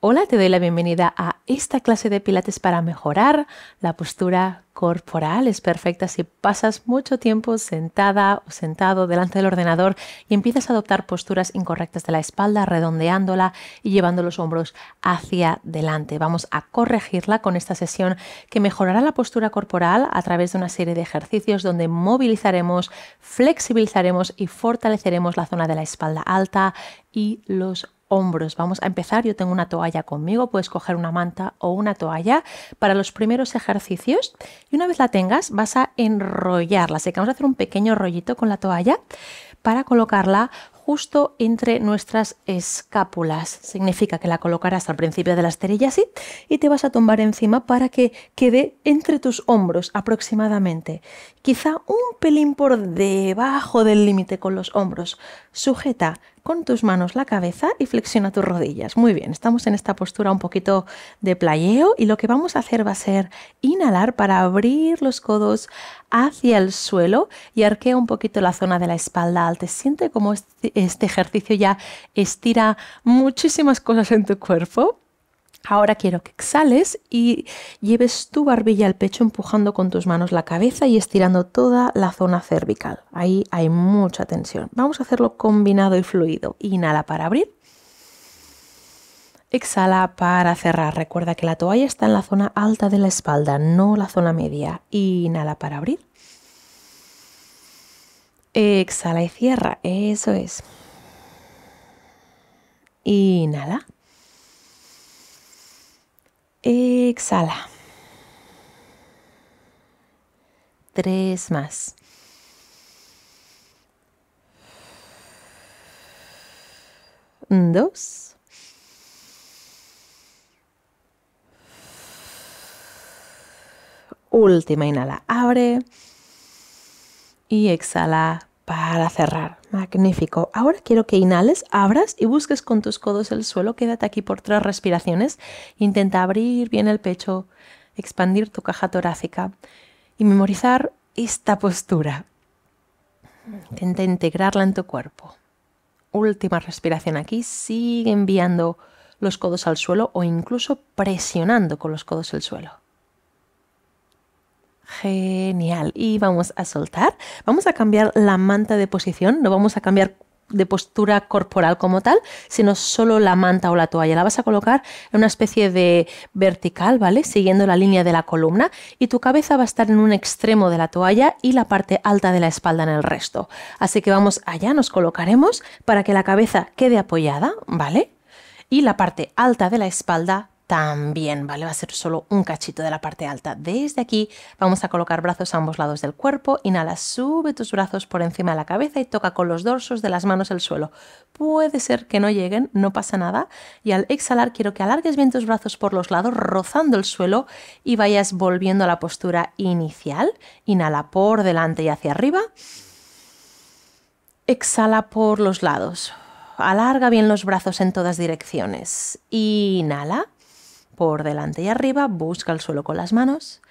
Hola, te doy la bienvenida a esta clase de pilates para mejorar la postura corporal. Es perfecta si pasas mucho tiempo sentada o sentado delante del ordenador y empiezas a adoptar posturas incorrectas de la espalda, redondeándola y llevando los hombros hacia delante. Vamos a corregirla con esta sesión que mejorará la postura corporal a través de una serie de ejercicios donde movilizaremos, flexibilizaremos y fortaleceremos la zona de la espalda alta y los hombros. Vamos a empezar, yo tengo una toalla conmigo, puedes coger una manta o una toalla para los primeros ejercicios y una vez la tengas vas a enrollarla, así que vamos a hacer un pequeño rollito con la toalla para colocarla justo entre nuestras escápulas. Significa que la colocarás al principio de la esterilla así y te vas a tumbar encima para que quede entre tus hombros aproximadamente. Quizá un pelín por debajo del límite con los hombros. Sujeta con tus manos la cabeza y flexiona tus rodillas. Muy bien, estamos en esta postura un poquito de playeo y lo que vamos a hacer va a ser inhalar para abrir los codos hacia el suelo y arquea un poquito la zona de la espalda alta. Siente como este, este ejercicio ya estira muchísimas cosas en tu cuerpo. Ahora quiero que exhales y lleves tu barbilla al pecho empujando con tus manos la cabeza y estirando toda la zona cervical. Ahí hay mucha tensión. Vamos a hacerlo combinado y fluido. Inhala para abrir. Exhala para cerrar. Recuerda que la toalla está en la zona alta de la espalda, no la zona media. Inhala para abrir. Exhala y cierra. Eso es. Inhala. Exhala. Tres más. Dos. Última inhala, abre. Y exhala, para cerrar. Magnífico. Ahora quiero que inhales, abras y busques con tus codos el suelo. Quédate aquí por tres respiraciones. Intenta abrir bien el pecho, expandir tu caja torácica y memorizar esta postura. Intenta integrarla en tu cuerpo. Última respiración aquí. Sigue enviando los codos al suelo o incluso presionando con los codos el suelo. Genial. Y vamos a soltar. Vamos a cambiar la manta de posición. No vamos a cambiar de postura corporal como tal, sino solo la manta o la toalla. La vas a colocar en una especie de vertical, ¿vale? Siguiendo la línea de la columna y tu cabeza va a estar en un extremo de la toalla y la parte alta de la espalda en el resto. Así que vamos allá, nos colocaremos para que la cabeza quede apoyada, ¿vale? Y la parte alta de la espalda también, ¿vale? Va a ser solo un cachito de la parte alta. Desde aquí vamos a colocar brazos a ambos lados del cuerpo. Inhala, sube tus brazos por encima de la cabeza y toca con los dorsos de las manos el suelo. Puede ser que no lleguen, no pasa nada. Y al exhalar quiero que alargues bien tus brazos por los lados, rozando el suelo y vayas volviendo a la postura inicial. Inhala por delante y hacia arriba. Exhala por los lados. Alarga bien los brazos en todas direcciones. Inhala por delante y arriba, busca el suelo con las manos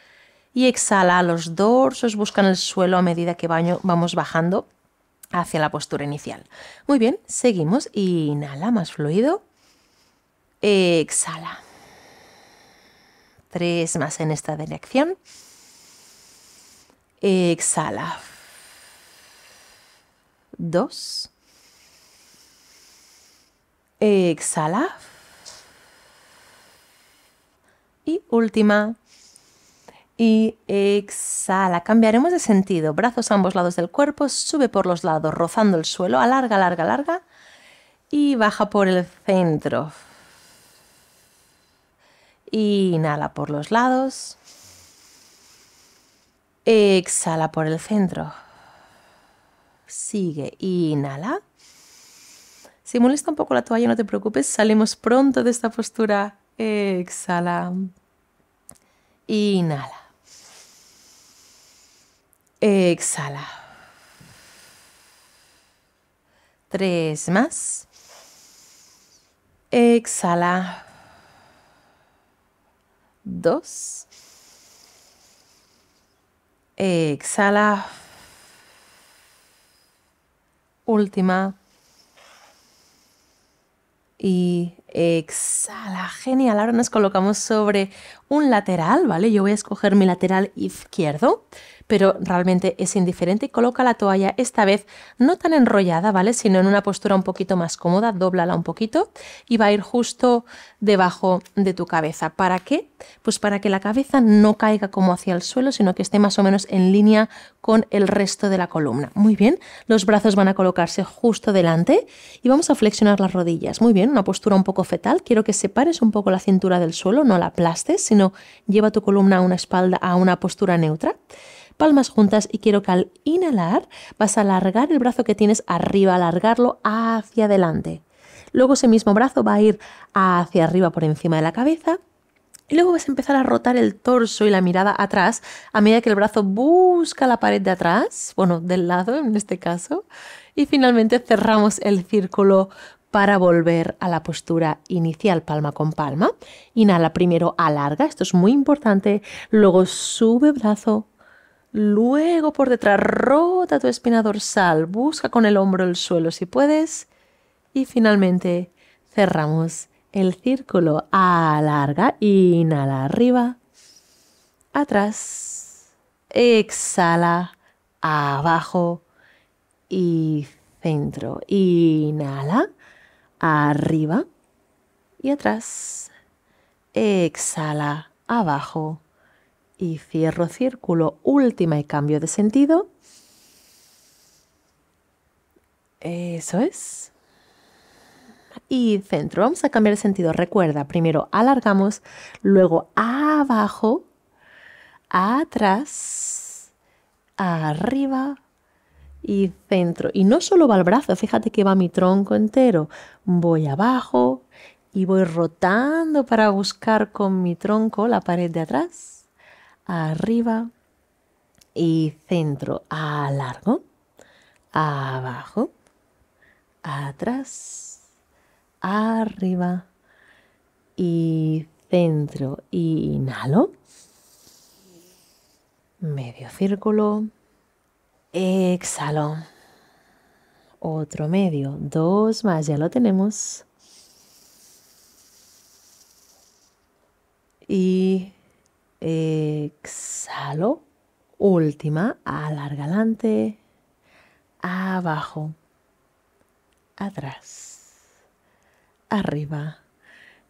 y exhala. Los dorsos buscan el suelo a medida que vamos bajando hacia la postura inicial. Muy bien, seguimos. Inhala más fluido. Exhala. Tres más en esta dirección. Exhala. Dos. Exhala. última. Y exhala. Cambiaremos de sentido. Brazos a ambos lados del cuerpo. Sube por los lados, rozando el suelo. Alarga, alarga, alarga. Y baja por el centro. Inhala por los lados. Exhala por el centro. Sigue. Inhala. Si molesta un poco la toalla, no te preocupes. Salimos pronto de esta postura. Exhala. Inhala. Exhala. Tres más. Exhala. Dos. Exhala. Última. Y Exhala, genial. Ahora nos colocamos sobre un lateral, ¿vale? Yo voy a escoger mi lateral izquierdo pero realmente es indiferente y coloca la toalla esta vez no tan enrollada, ¿vale? Sino en una postura un poquito más cómoda, dóblala un poquito y va a ir justo debajo de tu cabeza. ¿Para qué? Pues para que la cabeza no caiga como hacia el suelo, sino que esté más o menos en línea con el resto de la columna. Muy bien, los brazos van a colocarse justo delante y vamos a flexionar las rodillas. Muy bien, una postura un poco fetal. Quiero que separes un poco la cintura del suelo, no la aplastes, sino lleva tu columna a una espalda a una postura neutra palmas juntas y quiero que al inhalar vas a alargar el brazo que tienes arriba, alargarlo hacia adelante. Luego ese mismo brazo va a ir hacia arriba por encima de la cabeza y luego vas a empezar a rotar el torso y la mirada atrás a medida que el brazo busca la pared de atrás, bueno, del lado en este caso. Y finalmente cerramos el círculo para volver a la postura inicial, palma con palma. Inhala primero, alarga, esto es muy importante. Luego sube brazo, Luego por detrás rota tu espina dorsal, busca con el hombro el suelo si puedes. Y finalmente cerramos el círculo. Alarga, inhala arriba, atrás, exhala, abajo y centro. Inhala, arriba y atrás. Exhala, abajo y cierro círculo, última y cambio de sentido. Eso es. Y centro, vamos a cambiar de sentido. Recuerda, primero alargamos, luego abajo, atrás, arriba y centro. Y no solo va el brazo, fíjate que va mi tronco entero. Voy abajo y voy rotando para buscar con mi tronco la pared de atrás arriba y centro, a largo, abajo, atrás, arriba y centro. Inhalo. Medio círculo. Exhalo. Otro medio. Dos más. Ya lo tenemos. Y exhalo, última, alarga adelante, abajo, atrás, arriba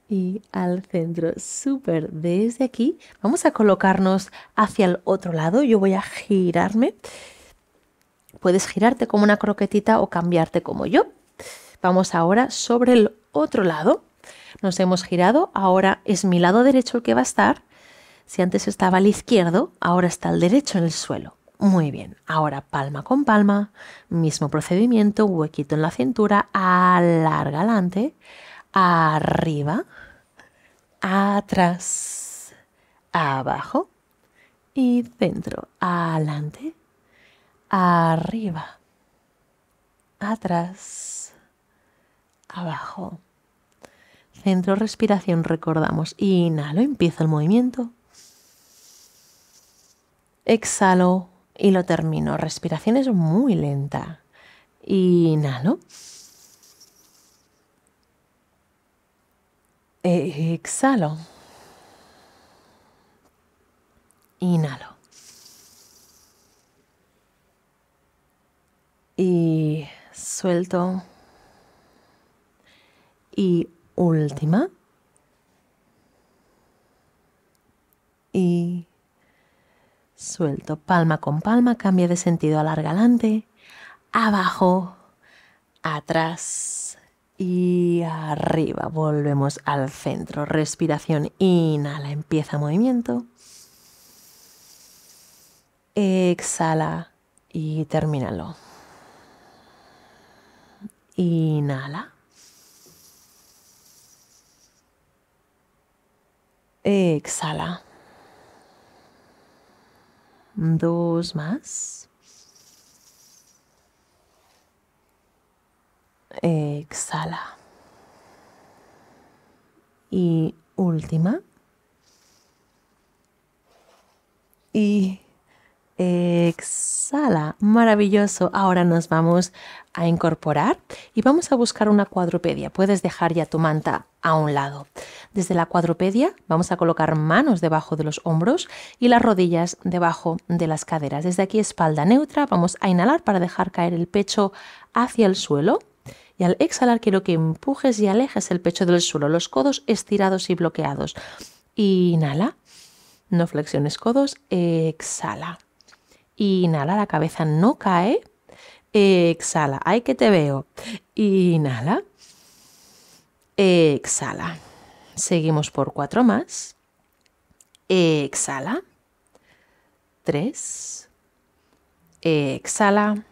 y al centro. Súper, desde aquí vamos a colocarnos hacia el otro lado. Yo voy a girarme. Puedes girarte como una croquetita o cambiarte como yo. Vamos ahora sobre el otro lado. Nos hemos girado, ahora es mi lado derecho el que va a estar si antes estaba al izquierdo, ahora está al derecho en el suelo. Muy bien, ahora palma con palma, mismo procedimiento, huequito en la cintura, alarga adelante, arriba, atrás, abajo y centro. adelante, arriba, atrás, abajo. Centro respiración, recordamos, inhalo, Empieza el movimiento, exhalo y lo termino. Respiración es muy lenta. Inhalo. Exhalo. Inhalo. Y suelto. Y última. Y suelto, palma con palma, cambia de sentido alarga adelante, abajo, atrás y arriba. Volvemos al centro. Respiración, inhala, empieza movimiento. Exhala y termínalo. Inhala. Exhala dos más. Exhala. Y última. Y Exhala. Maravilloso. Ahora nos vamos a incorporar y vamos a buscar una cuadrupedia. Puedes dejar ya tu manta a un lado. Desde la cuadrupedia vamos a colocar manos debajo de los hombros y las rodillas debajo de las caderas. Desde aquí espalda neutra. Vamos a inhalar para dejar caer el pecho hacia el suelo. Y al exhalar quiero que empujes y alejes el pecho del suelo, los codos estirados y bloqueados. Inhala, no flexiones codos, exhala. Inhala, la cabeza no cae. Exhala, ay que te veo. Inhala. Exhala. Seguimos por cuatro más. Exhala. Tres. Exhala.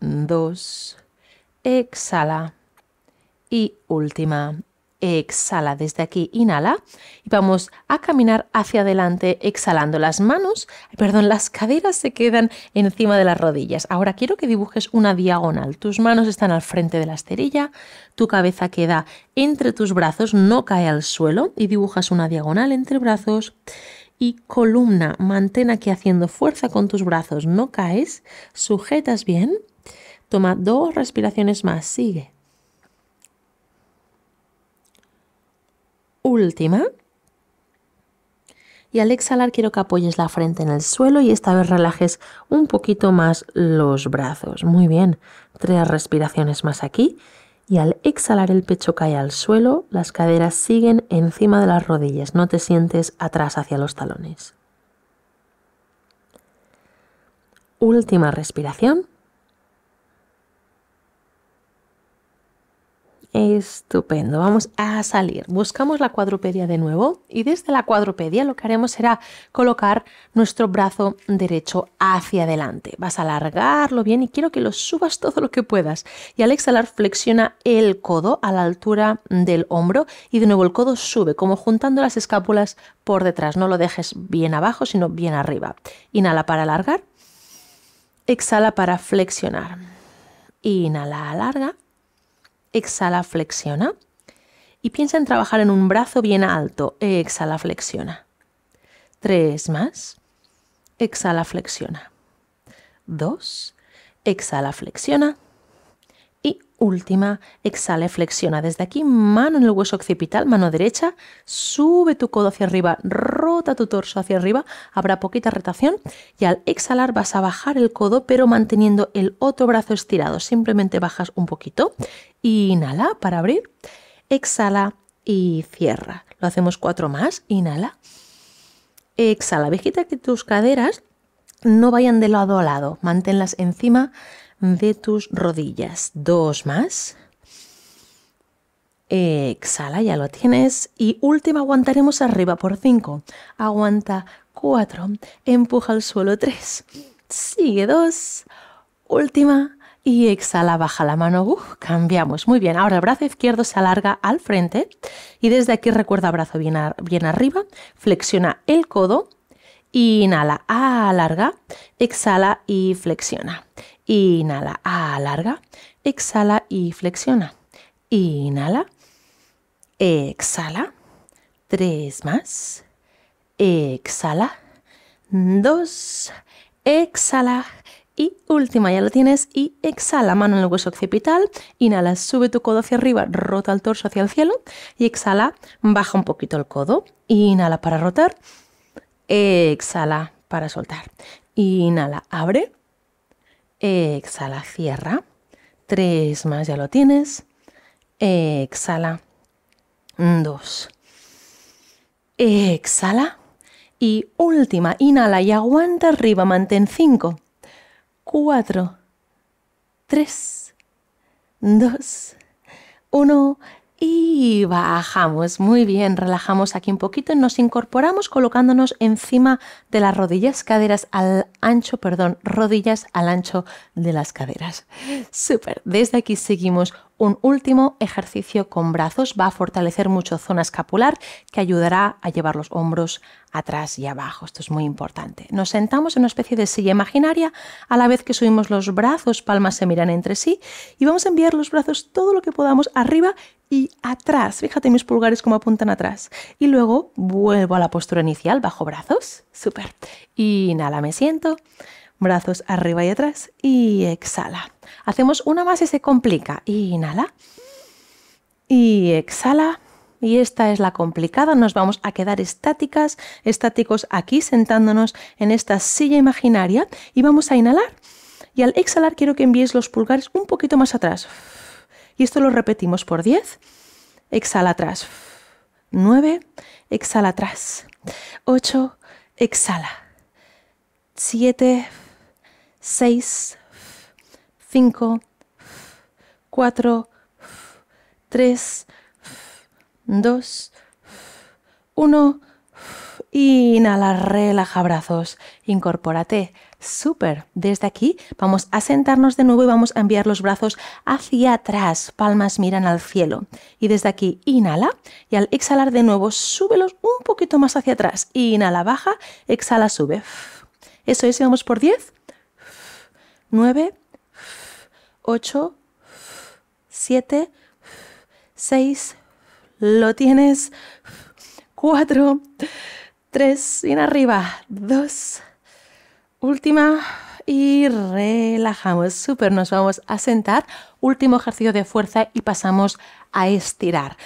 Dos. Exhala. Y última exhala. Desde aquí inhala y vamos a caminar hacia adelante exhalando. Las manos, perdón, las caderas se quedan encima de las rodillas. Ahora quiero que dibujes una diagonal. Tus manos están al frente de la esterilla, tu cabeza queda entre tus brazos, no cae al suelo y dibujas una diagonal entre brazos y columna. Mantén aquí haciendo fuerza con tus brazos, no caes, sujetas bien. Toma dos respiraciones más, sigue. última. Y al exhalar quiero que apoyes la frente en el suelo y esta vez relajes un poquito más los brazos. Muy bien, tres respiraciones más aquí. Y al exhalar el pecho cae al suelo, las caderas siguen encima de las rodillas, no te sientes atrás hacia los talones. Última respiración. Estupendo, vamos a salir. Buscamos la cuadrupedia de nuevo y desde la cuadrupedia lo que haremos será colocar nuestro brazo derecho hacia adelante. Vas a alargarlo bien y quiero que lo subas todo lo que puedas. Y al exhalar flexiona el codo a la altura del hombro y de nuevo el codo sube como juntando las escápulas por detrás. No lo dejes bien abajo sino bien arriba. Inhala para alargar, exhala para flexionar. Inhala, alarga exhala, flexiona. Y piensa en trabajar en un brazo bien alto, exhala, flexiona. Tres más, exhala, flexiona. Dos, exhala, flexiona. Y última, exhala, flexiona desde aquí, mano en el hueso occipital, mano derecha, sube tu codo hacia arriba, rota tu torso hacia arriba, habrá poquita rotación y al exhalar vas a bajar el codo pero manteniendo el otro brazo estirado, simplemente bajas un poquito, inhala para abrir, exhala y cierra. Lo hacemos cuatro más, inhala, exhala, vejita que tus caderas no vayan de lado a lado, manténlas encima de tus rodillas. Dos más. Exhala, ya lo tienes. Y última, aguantaremos arriba por cinco Aguanta cuatro Empuja al suelo tres Sigue dos Última. Y exhala, baja la mano. cambiamos. Muy bien. Ahora el brazo izquierdo se alarga al frente. Y desde aquí recuerda brazo bien arriba. Flexiona el codo Inhala, alarga, exhala y flexiona. Inhala, alarga, exhala y flexiona. Inhala, exhala, tres más. Exhala, dos, exhala. Y última, ya lo tienes. Y exhala, mano en el hueso occipital. Inhala, sube tu codo hacia arriba, rota el torso hacia el cielo. Y exhala, baja un poquito el codo. Inhala para rotar. Exhala para soltar. Inhala, abre. Exhala, cierra. Tres más, ya lo tienes. Exhala. Dos. Exhala. Y última, inhala y aguanta arriba, mantén cinco, cuatro, tres, dos, uno y bajamos. Muy bien, relajamos aquí un poquito y nos incorporamos colocándonos encima de las rodillas, caderas al ancho, perdón, rodillas al ancho de las caderas. Súper. Desde aquí seguimos un último ejercicio con brazos. Va a fortalecer mucho zona escapular que ayudará a llevar los hombros atrás y abajo. Esto es muy importante. Nos sentamos en una especie de silla imaginaria. A la vez que subimos los brazos, palmas se miran entre sí y vamos a enviar los brazos todo lo que podamos arriba y atrás. Fíjate mis pulgares como apuntan atrás. Y luego vuelvo a la postura inicial, bajo brazos. super, Inhala, me siento. Brazos arriba y atrás. Y exhala. Hacemos una más y se complica. Inhala. Y exhala. Y esta es la complicada. Nos vamos a quedar estáticas, estáticos aquí sentándonos en esta silla imaginaria. Y vamos a inhalar. Y al exhalar quiero que envíes los pulgares un poquito más atrás y esto lo repetimos por 10. Exhala atrás. 9. Exhala atrás. 8. Exhala. 7. 6. 5. 4. 3. 2. 1. Inhala, relaja brazos. Incorpórate Súper. Desde aquí vamos a sentarnos de nuevo y vamos a enviar los brazos hacia atrás. Palmas miran al cielo. Y desde aquí inhala y al exhalar de nuevo súbelos un poquito más hacia atrás. Inhala, baja, exhala, sube. Eso es, vamos por 10, 9, 8, 7, 6, lo tienes, 4, 3, en arriba, 2, Última y relajamos. Súper, nos vamos a sentar. Último ejercicio de fuerza y pasamos a estirar.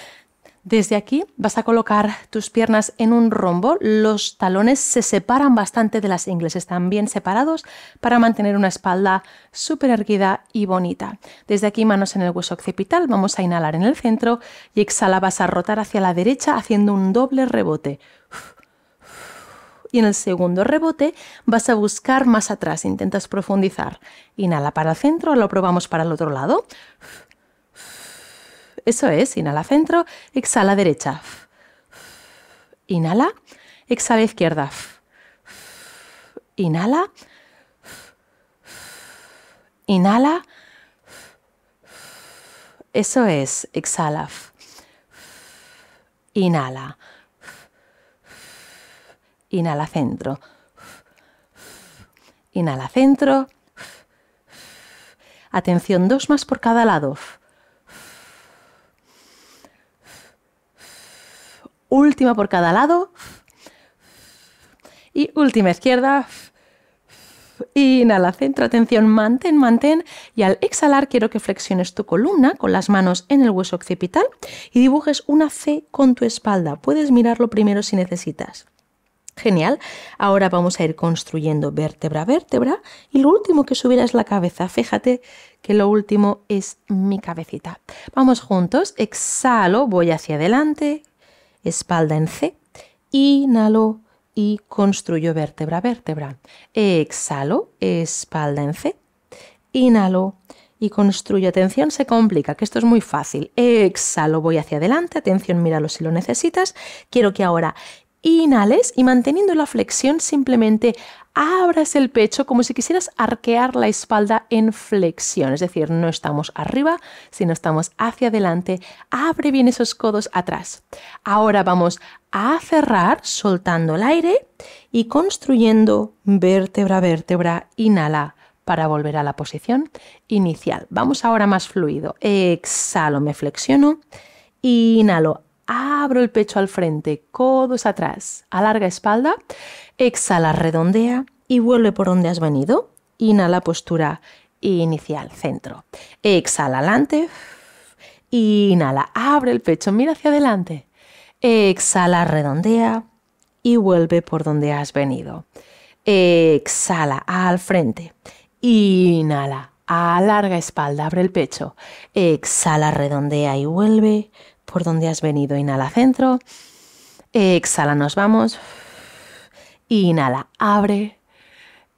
Desde aquí vas a colocar tus piernas en un rombo, los talones se separan bastante de las ingles, están bien separados para mantener una espalda súper erguida y bonita. Desde aquí manos en el hueso occipital, vamos a inhalar en el centro y exhala, vas a rotar hacia la derecha haciendo un doble rebote y en el segundo rebote vas a buscar más atrás, intentas profundizar. Inhala para el centro, lo probamos para el otro lado. Eso es, inhala centro, exhala derecha. Inhala, exhala izquierda. Inhala. Inhala. Eso es, exhala. Inhala inhala centro. Inhala centro. Atención, dos más por cada lado. Última por cada lado. Y última izquierda. Inhala, centro, atención, mantén, mantén. Y al exhalar quiero que flexiones tu columna con las manos en el hueso occipital y dibujes una C con tu espalda. Puedes mirarlo primero si necesitas. Genial. Ahora vamos a ir construyendo vértebra a vértebra y lo último que subirá es la cabeza. Fíjate que lo último es mi cabecita. Vamos juntos. Exhalo, voy hacia adelante, espalda en C. Inhalo y construyo vértebra a vértebra. Exhalo, espalda en C. Inhalo y construyo. Atención, se complica, que esto es muy fácil. Exhalo, voy hacia adelante. Atención, míralo si lo necesitas. Quiero que ahora inhales y manteniendo la flexión simplemente abras el pecho como si quisieras arquear la espalda en flexión, es decir, no estamos arriba, sino estamos hacia adelante, abre bien esos codos atrás. Ahora vamos a cerrar soltando el aire y construyendo vértebra vértebra, inhala para volver a la posición inicial. Vamos ahora más fluido, exhalo, me flexiono, inhalo, Abro el pecho al frente, codos atrás, alarga espalda, exhala, redondea y vuelve por donde has venido. Inhala postura e inicial, centro. Exhala adelante. Inhala, abre el pecho, mira hacia adelante. Exhala, redondea y vuelve por donde has venido. Exhala al frente. Inhala, alarga espalda, abre el pecho. Exhala, redondea y vuelve por donde has venido. Inhala centro, exhala, nos vamos. Inhala, abre,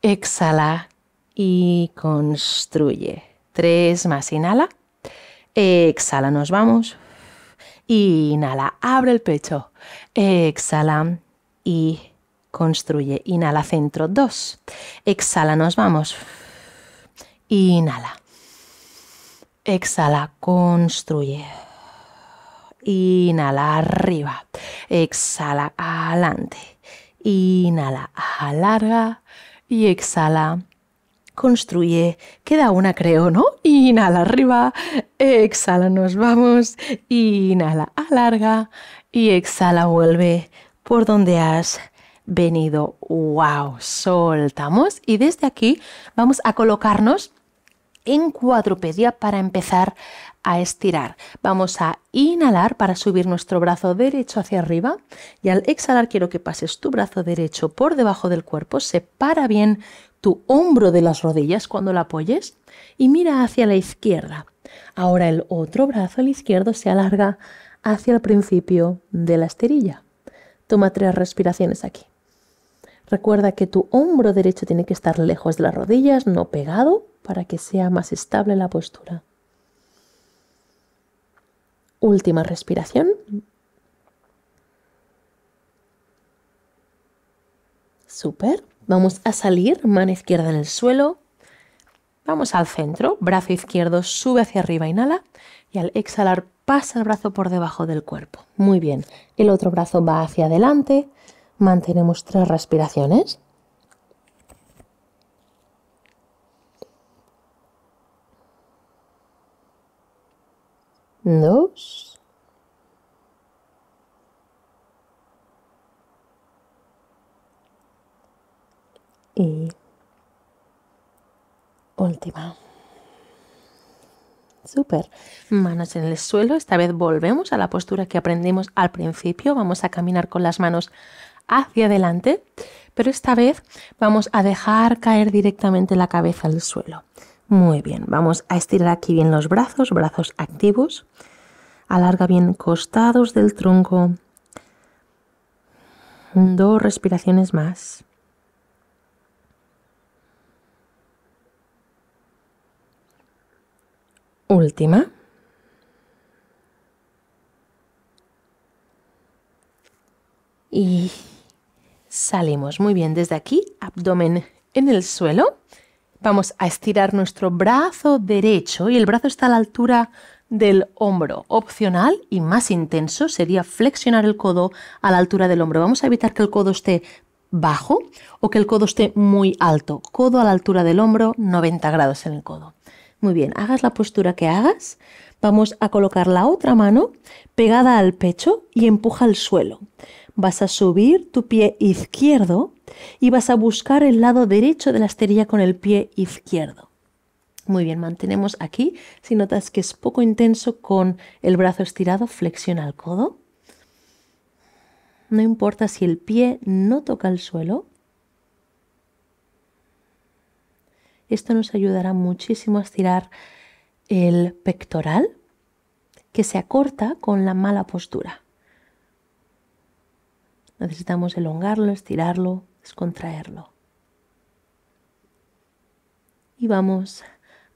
exhala y construye. Tres más, inhala. Exhala, nos vamos. Inhala, abre el pecho. Exhala y construye. Inhala, centro, dos. Exhala, nos vamos. Inhala. Exhala, construye inhala arriba, exhala adelante, inhala alarga y exhala. Construye, queda una creo, ¿no? Inhala arriba, exhala, nos vamos, inhala, alarga y exhala, vuelve por donde has venido. ¡Wow! Soltamos y desde aquí vamos a colocarnos en cuadrupedia para empezar a estirar. Vamos a inhalar para subir nuestro brazo derecho hacia arriba y al exhalar quiero que pases tu brazo derecho por debajo del cuerpo, separa bien tu hombro de las rodillas cuando la apoyes y mira hacia la izquierda. Ahora el otro brazo, el izquierdo, se alarga hacia el principio de la esterilla. Toma tres respiraciones aquí. Recuerda que tu hombro derecho tiene que estar lejos de las rodillas, no pegado, para que sea más estable la postura última respiración. Super. Vamos a salir, mano izquierda en el suelo. Vamos al centro, brazo izquierdo sube hacia arriba, inhala. Y al exhalar pasa el brazo por debajo del cuerpo. Muy bien. El otro brazo va hacia adelante. Mantenemos tres respiraciones. dos, y última. Super. Manos en el suelo. Esta vez volvemos a la postura que aprendimos al principio. Vamos a caminar con las manos hacia adelante, pero esta vez vamos a dejar caer directamente la cabeza al suelo. Muy bien, vamos a estirar aquí bien los brazos, brazos activos. Alarga bien costados del tronco. Dos respiraciones más. Última. Y salimos muy bien desde aquí, abdomen en el suelo. Vamos a estirar nuestro brazo derecho y el brazo está a la altura del hombro. Opcional y más intenso sería flexionar el codo a la altura del hombro. Vamos a evitar que el codo esté bajo o que el codo esté muy alto. Codo a la altura del hombro, 90 grados en el codo. Muy bien, hagas la postura que hagas, vamos a colocar la otra mano pegada al pecho y empuja al suelo. Vas a subir tu pie izquierdo y vas a buscar el lado derecho de la esterilla con el pie izquierdo. Muy bien, mantenemos aquí. Si notas que es poco intenso con el brazo estirado, flexiona el codo. No importa si el pie no toca el suelo. Esto nos ayudará muchísimo a estirar el pectoral que se acorta con la mala postura. Necesitamos elongarlo, estirarlo, descontraerlo. Y vamos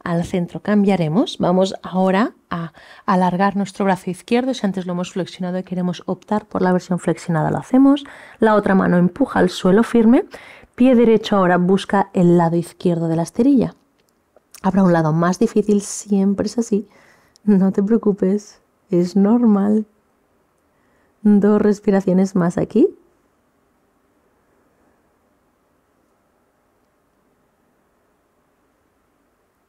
al centro. Cambiaremos. Vamos ahora a alargar nuestro brazo izquierdo. Si antes lo hemos flexionado y queremos optar por la versión flexionada, lo hacemos. La otra mano empuja al suelo firme. Pie derecho ahora busca el lado izquierdo de la esterilla. Habrá un lado más difícil, siempre es así. No te preocupes, es normal. Dos respiraciones más aquí.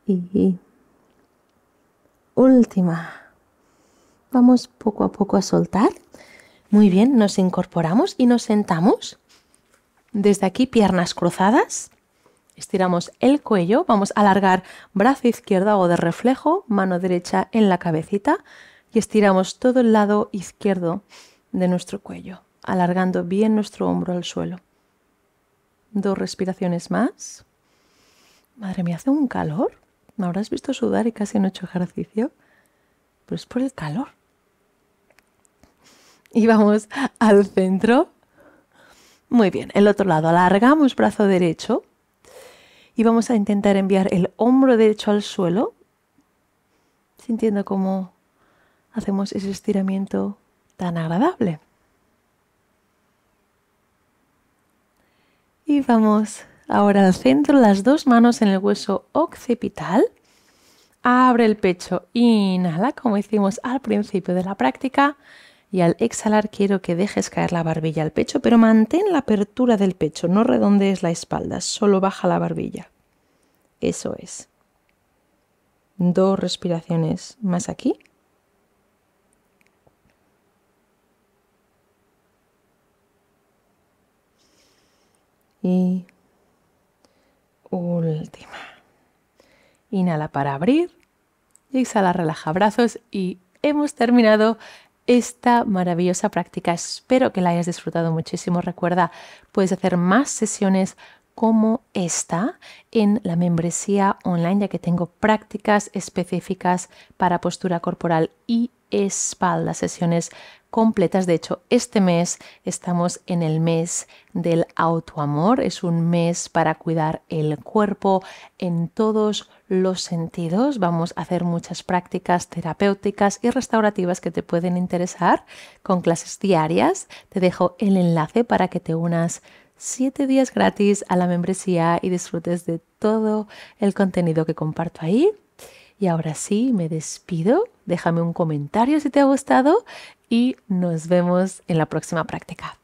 Y última. Vamos poco a poco a soltar. Muy bien, nos incorporamos y nos sentamos. Desde aquí, piernas cruzadas. Estiramos el cuello, vamos a alargar brazo izquierdo o de reflejo, mano derecha en la cabecita y estiramos todo el lado izquierdo de nuestro cuello, alargando bien nuestro hombro al suelo. Dos respiraciones más. Madre mía, hace un calor. Me habrás visto sudar y casi no he hecho ejercicio. Pero es por el calor. Y vamos al centro. Muy bien, el otro lado. Alargamos brazo derecho. Y vamos a intentar enviar el hombro derecho al suelo. Sintiendo cómo hacemos ese estiramiento tan agradable. Y vamos ahora al centro, las dos manos en el hueso occipital. Abre el pecho, inhala como hicimos al principio de la práctica y al exhalar quiero que dejes caer la barbilla al pecho, pero mantén la apertura del pecho, no redondees la espalda, solo baja la barbilla. Eso es. Dos respiraciones más aquí y última. Inhala para abrir y exhala, relaja brazos y hemos terminado esta maravillosa práctica. Espero que la hayas disfrutado muchísimo. Recuerda, puedes hacer más sesiones como esta en la membresía online, ya que tengo prácticas específicas para postura corporal y espalda, sesiones completas. De hecho, este mes estamos en el mes del autoamor. Es un mes para cuidar el cuerpo en todos los sentidos. Vamos a hacer muchas prácticas terapéuticas y restaurativas que te pueden interesar con clases diarias. Te dejo el enlace para que te unas siete días gratis a la membresía y disfrutes de todo el contenido que comparto ahí. Y ahora sí, me despido. Déjame un comentario si te ha gustado y nos vemos en la próxima práctica.